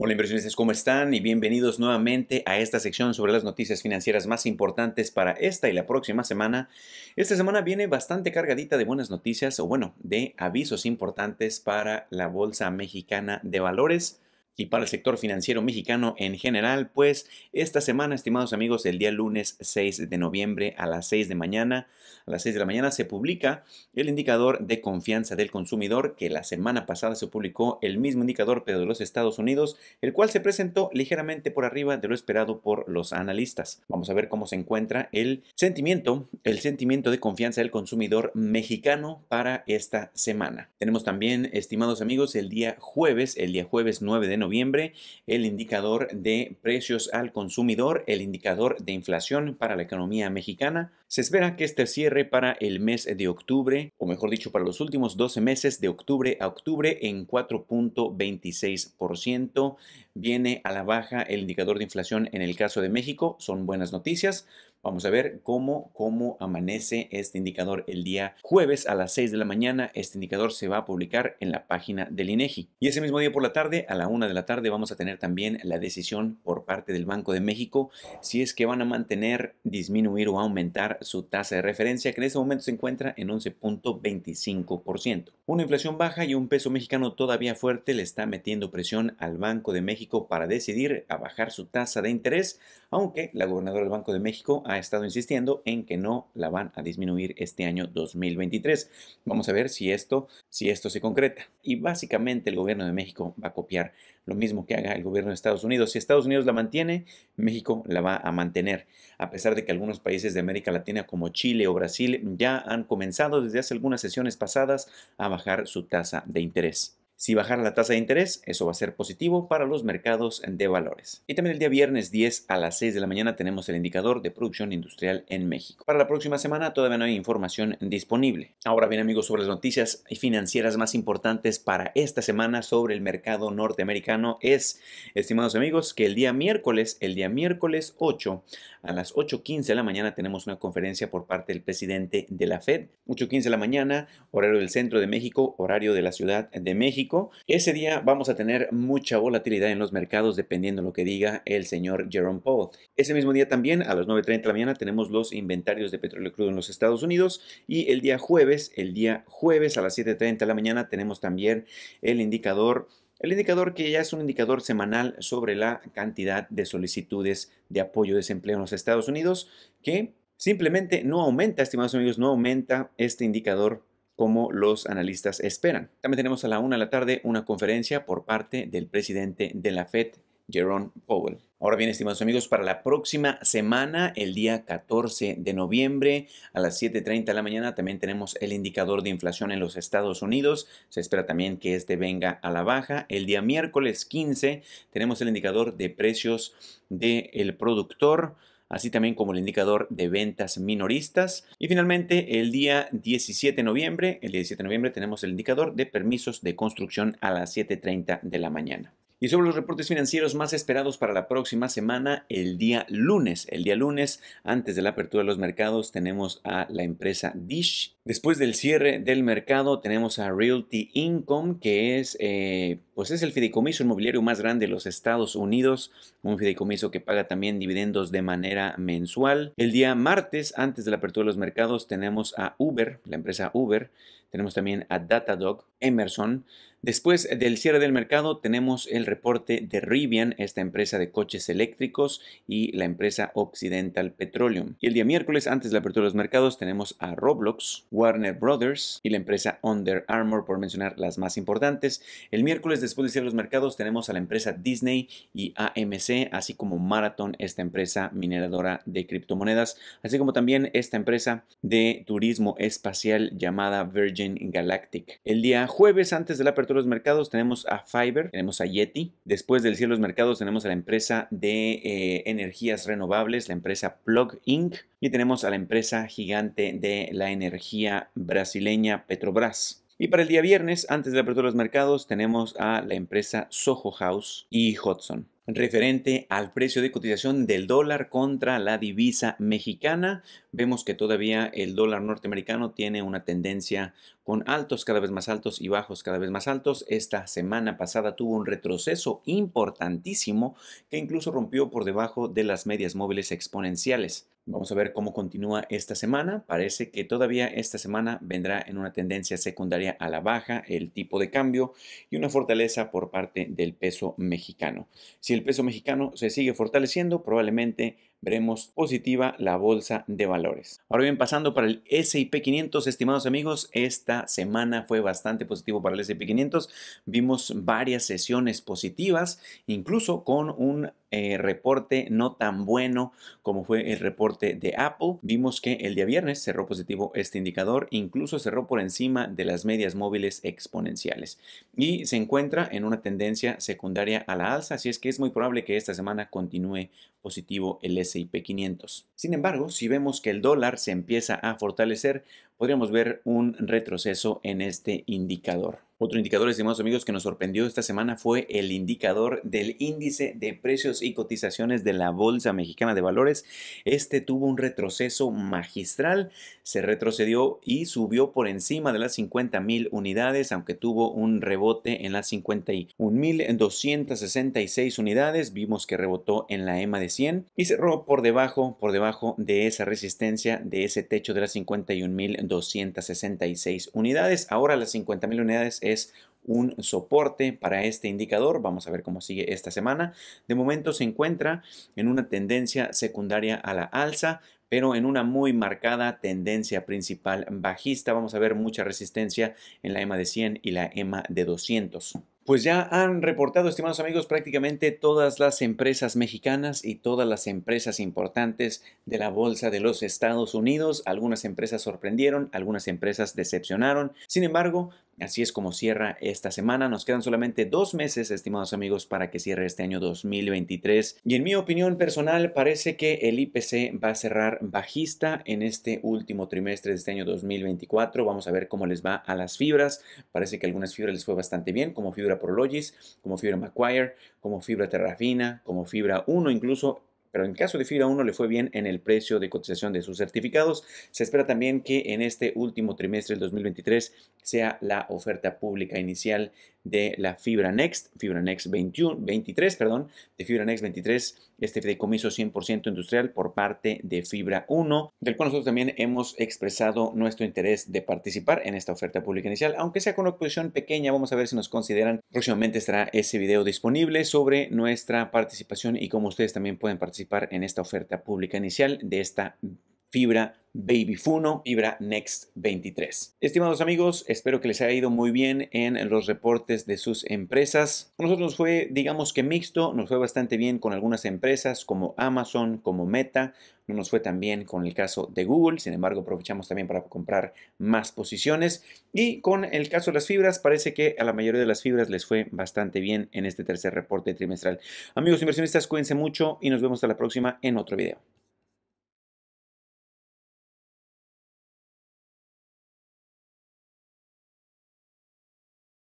Hola inversionistas, ¿cómo están? Y bienvenidos nuevamente a esta sección sobre las noticias financieras más importantes para esta y la próxima semana. Esta semana viene bastante cargadita de buenas noticias o bueno, de avisos importantes para la Bolsa Mexicana de Valores y para el sector financiero mexicano en general, pues esta semana, estimados amigos, el día lunes 6 de noviembre a las 6 de mañana, a las 6 de la mañana se publica el indicador de confianza del consumidor, que la semana pasada se publicó el mismo indicador, pero de los Estados Unidos, el cual se presentó ligeramente por arriba de lo esperado por los analistas. Vamos a ver cómo se encuentra el sentimiento, el sentimiento de confianza del consumidor mexicano para esta semana. Tenemos también, estimados amigos, el día jueves, el día jueves 9 de noviembre, noviembre, el indicador de precios al consumidor, el indicador de inflación para la economía mexicana. Se espera que este cierre para el mes de octubre, o mejor dicho, para los últimos 12 meses de octubre a octubre en 4.26%. Viene a la baja el indicador de inflación en el caso de México, son buenas noticias, Vamos a ver cómo, cómo amanece este indicador el día jueves a las 6 de la mañana. Este indicador se va a publicar en la página del INEGI. E y ese mismo día por la tarde, a la 1 de la tarde, vamos a tener también la decisión por parte del Banco de México si es que van a mantener, disminuir o aumentar su tasa de referencia, que en este momento se encuentra en 11.25%. Una inflación baja y un peso mexicano todavía fuerte le está metiendo presión al Banco de México para decidir a bajar su tasa de interés, aunque la gobernadora del Banco de México ha estado insistiendo en que no la van a disminuir este año 2023. Vamos a ver si esto, si esto se concreta. Y básicamente el gobierno de México va a copiar lo mismo que haga el gobierno de Estados Unidos. Si Estados Unidos la mantiene, México la va a mantener. A pesar de que algunos países de América Latina como Chile o Brasil ya han comenzado desde hace algunas sesiones pasadas a bajar su tasa de interés. Si bajar la tasa de interés, eso va a ser positivo para los mercados de valores. Y también el día viernes 10 a las 6 de la mañana tenemos el indicador de producción industrial en México. Para la próxima semana todavía no hay información disponible. Ahora bien amigos sobre las noticias financieras más importantes para esta semana sobre el mercado norteamericano es, estimados amigos, que el día miércoles, el día miércoles 8 a las 8.15 de la mañana tenemos una conferencia por parte del presidente de la Fed. 8.15 de la mañana, horario del centro de México, horario de la Ciudad de México. Ese día vamos a tener mucha volatilidad en los mercados dependiendo de lo que diga el señor Jerome Paul. Ese mismo día también a las 9.30 de la mañana tenemos los inventarios de petróleo crudo en los Estados Unidos y el día jueves, el día jueves a las 7.30 de la mañana tenemos también el indicador el indicador que ya es un indicador semanal sobre la cantidad de solicitudes de apoyo de desempleo en los Estados Unidos, que simplemente no aumenta, estimados amigos, no aumenta este indicador como los analistas esperan. También tenemos a la una de la tarde una conferencia por parte del presidente de la FED, Jerome Powell. Ahora bien, estimados amigos, para la próxima semana, el día 14 de noviembre a las 7.30 de la mañana, también tenemos el indicador de inflación en los Estados Unidos. Se espera también que este venga a la baja. El día miércoles 15 tenemos el indicador de precios del productor así también como el indicador de ventas minoristas. Y finalmente, el día 17 de noviembre, el 17 de noviembre tenemos el indicador de permisos de construcción a las 7.30 de la mañana y sobre los reportes financieros más esperados para la próxima semana, el día lunes. El día lunes, antes de la apertura de los mercados, tenemos a la empresa Dish. Después del cierre del mercado, tenemos a Realty Income, que es, eh, pues es el fideicomiso inmobiliario más grande de los Estados Unidos, un fideicomiso que paga también dividendos de manera mensual. El día martes, antes de la apertura de los mercados, tenemos a Uber, la empresa Uber. Tenemos también a Datadog, Emerson, Después del cierre del mercado tenemos el reporte de Rivian, esta empresa de coches eléctricos, y la empresa Occidental Petroleum. Y el día miércoles, antes de la apertura de los mercados, tenemos a Roblox, Warner Brothers y la empresa Under Armour, por mencionar las más importantes. El miércoles, después del cierre de los mercados, tenemos a la empresa Disney y AMC, así como Marathon, esta empresa mineradora de criptomonedas, así como también esta empresa de turismo espacial llamada Virgin Galactic. El día jueves, antes de la apertura los mercados tenemos a Fiverr, tenemos a Yeti. Después del cierre de los mercados tenemos a la empresa de eh, energías renovables, la empresa Plug Inc. Y tenemos a la empresa gigante de la energía brasileña Petrobras. Y para el día viernes, antes de la apertura de los mercados, tenemos a la empresa Soho House y Hudson referente al precio de cotización del dólar contra la divisa mexicana. Vemos que todavía el dólar norteamericano tiene una tendencia con altos cada vez más altos y bajos cada vez más altos. Esta semana pasada tuvo un retroceso importantísimo que incluso rompió por debajo de las medias móviles exponenciales. Vamos a ver cómo continúa esta semana. Parece que todavía esta semana vendrá en una tendencia secundaria a la baja el tipo de cambio y una fortaleza por parte del peso mexicano. Si el peso mexicano se sigue fortaleciendo, probablemente veremos positiva la bolsa de valores. Ahora bien, pasando para el S&P 500, estimados amigos, esta semana fue bastante positivo para el S&P 500. Vimos varias sesiones positivas, incluso con un eh, reporte no tan bueno como fue el reporte de Apple. Vimos que el día viernes cerró positivo este indicador, incluso cerró por encima de las medias móviles exponenciales y se encuentra en una tendencia secundaria a la alza, así es que es muy probable que esta semana continúe positivo el SIP 500. Sin embargo, si vemos que el dólar se empieza a fortalecer, podríamos ver un retroceso en este indicador. Otro indicador, estimados amigos, que nos sorprendió esta semana fue el indicador del índice de precios y cotizaciones de la Bolsa Mexicana de Valores. Este tuvo un retroceso magistral, se retrocedió y subió por encima de las 50,000 unidades, aunque tuvo un rebote en las 51,266 unidades. Vimos que rebotó en la EMA de 100 y cerró por debajo, por debajo de esa resistencia, de ese techo de las 51,266 unidades. Ahora las 50,000 unidades es un soporte para este indicador. Vamos a ver cómo sigue esta semana. De momento se encuentra en una tendencia secundaria a la alza, pero en una muy marcada tendencia principal bajista. Vamos a ver mucha resistencia en la EMA de 100 y la EMA de 200. Pues ya han reportado, estimados amigos, prácticamente todas las empresas mexicanas y todas las empresas importantes de la Bolsa de los Estados Unidos. Algunas empresas sorprendieron, algunas empresas decepcionaron. Sin embargo, Así es como cierra esta semana. Nos quedan solamente dos meses, estimados amigos, para que cierre este año 2023. Y en mi opinión personal, parece que el IPC va a cerrar bajista en este último trimestre de este año 2024. Vamos a ver cómo les va a las fibras. Parece que algunas fibras les fue bastante bien, como fibra Prologis, como fibra Macquarie, como fibra Terrafina, como fibra 1 incluso pero en caso de FIRA 1 le fue bien en el precio de cotización de sus certificados. Se espera también que en este último trimestre del 2023 sea la oferta pública inicial de la Fibra Next, Fibra Next 21, 23, perdón, de Fibra Next 23, este decomiso 100% industrial por parte de Fibra 1, del cual nosotros también hemos expresado nuestro interés de participar en esta oferta pública inicial, aunque sea con una posición pequeña, vamos a ver si nos consideran. Próximamente estará ese video disponible sobre nuestra participación y cómo ustedes también pueden participar en esta oferta pública inicial de esta fibra Baby Funo, Fibra Next 23. Estimados amigos, espero que les haya ido muy bien en los reportes de sus empresas. A nosotros fue, digamos que mixto, nos fue bastante bien con algunas empresas como Amazon, como Meta, no nos fue tan bien con el caso de Google, sin embargo aprovechamos también para comprar más posiciones y con el caso de las fibras parece que a la mayoría de las fibras les fue bastante bien en este tercer reporte trimestral. Amigos inversionistas, cuídense mucho y nos vemos hasta la próxima en otro video.